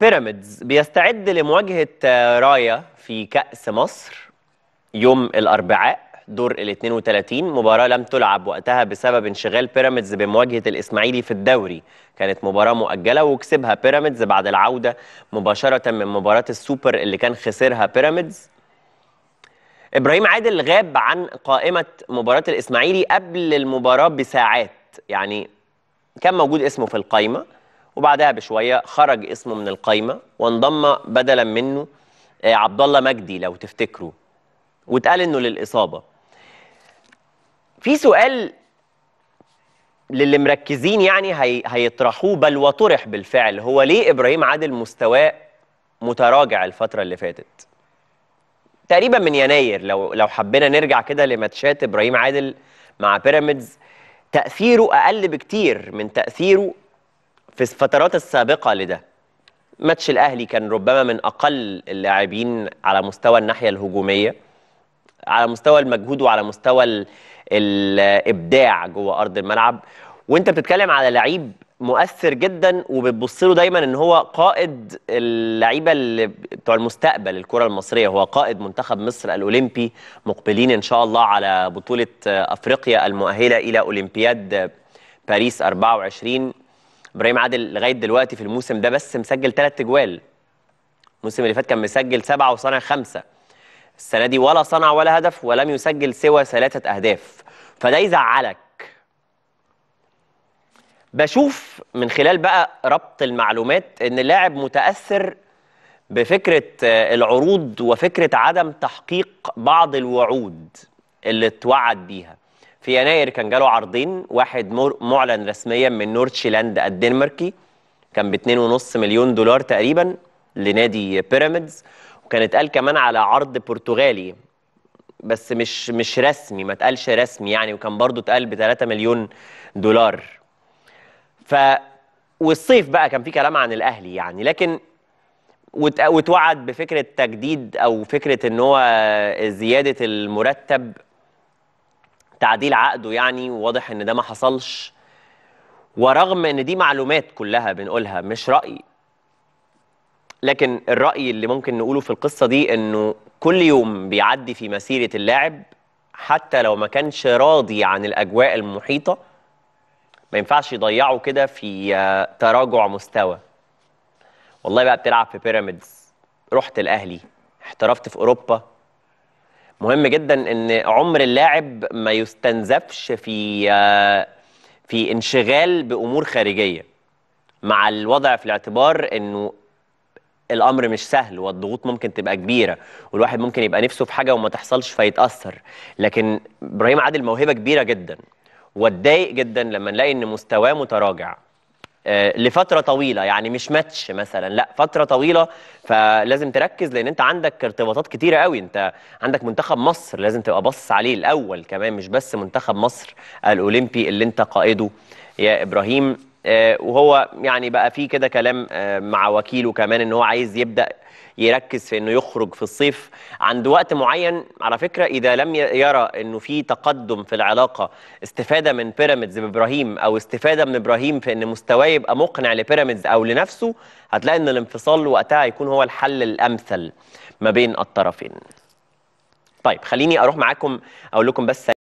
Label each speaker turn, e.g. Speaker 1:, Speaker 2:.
Speaker 1: بيراميدز بيستعد لمواجهة آه، رايا في كأس مصر يوم الأربعاء دور ال 32 مباراة لم تلعب وقتها بسبب انشغال بيراميدز بمواجهة الإسماعيلي في الدوري كانت مباراة مؤجلة وكسبها بيراميدز بعد العودة مباشرة من مباراة السوبر اللي كان خسرها بيراميدز إبراهيم عادل غاب عن قائمة مباراة الإسماعيلي قبل المباراة بساعات يعني كان موجود اسمه في القايمة وبعدها بشويه خرج اسمه من القايمه وانضم بدلا منه آه، عبد الله مجدي لو تفتكروا واتقال انه للاصابه في سؤال للي مركزين يعني هي... هيطرحوه بل وطرح بالفعل هو ليه ابراهيم عادل مستواه متراجع الفتره اللي فاتت تقريبا من يناير لو لو حبينا نرجع كده لماتشات ابراهيم عادل مع بيراميدز تاثيره اقل بكتير من تاثيره في الفترات السابقة لده ماتش الأهلي كان ربما من أقل اللاعبين على مستوى الناحية الهجومية على مستوى المجهود وعلى مستوى الإبداع جوه أرض الملعب وأنت بتتكلم على لعيب مؤثر جدا وبتبص له دايما ان هو قائد اللعيبه اللي بتوع المستقبل الكره المصريه هو قائد منتخب مصر الاولمبي مقبلين ان شاء الله على بطوله افريقيا المؤهله الى اولمبياد باريس 24 ابراهيم عادل لغايه دلوقتي في الموسم ده بس مسجل ثلاث اجوال الموسم اللي فات كان مسجل سبعه وصنع خمسه السنه دي ولا صنع ولا هدف ولم يسجل سوى ثلاثه اهداف فده يزعلك بشوف من خلال بقى ربط المعلومات ان اللاعب متاثر بفكره آه، العروض وفكره عدم تحقيق بعض الوعود اللي اتوعد بيها في يناير كان جاله عرضين واحد معلن رسميا من نورتشيلاند الدنماركي كان ب 2.5 مليون دولار تقريبا لنادي بيراميدز وكان اتقال كمان على عرض برتغالي بس مش مش رسمي ما اتقالش رسمي يعني وكان برضه اتقال ب 3 مليون دولار ف والصيف بقى كان في كلام عن الاهلي يعني لكن واتوعد بفكره تجديد او فكره ان هو زياده المرتب تعديل عقده يعني وواضح ان ده ما حصلش ورغم ان دي معلومات كلها بنقولها مش راي لكن الراي اللي ممكن نقوله في القصه دي انه كل يوم بيعدي في مسيره اللاعب حتى لو ما كانش راضي عن الاجواء المحيطه ما ينفعش يضيعه كده في آه، تراجع مستوى والله بقى بتلعب في بيراميدز رحت الاهلي احترفت في اوروبا مهم جدا ان عمر اللاعب ما يستنزفش في آه، في انشغال بامور خارجيه مع الوضع في الاعتبار انه الامر مش سهل والضغوط ممكن تبقى كبيره والواحد ممكن يبقى نفسه في حاجه وما تحصلش فيتاثر لكن ابراهيم عادل موهبه كبيره جدا واتضايق جدا لما نلاقي ان مستواه متراجع آه، لفتره طويله يعني مش ماتش مثلا لا فتره طويله فلازم تركز لان انت عندك ارتباطات كتيره قوي انت عندك منتخب مصر لازم تبقى باصص عليه الاول كمان مش بس منتخب مصر الاولمبي اللي انت قائده يا ابراهيم آه، وهو يعني بقى فيه كده كلام آه، مع وكيله كمان ان هو عايز يبدا يركز في انه يخرج في الصيف عند وقت معين على فكره اذا لم يرى انه في تقدم في العلاقه استفاده من بيراميدز بابراهيم او استفاده من ابراهيم في ان مستواه يبقى مقنع لبيراميدز او لنفسه هتلاقي ان الانفصال وقتها هيكون هو الحل الامثل ما بين الطرفين. طيب خليني اروح معاكم اقول لكم بس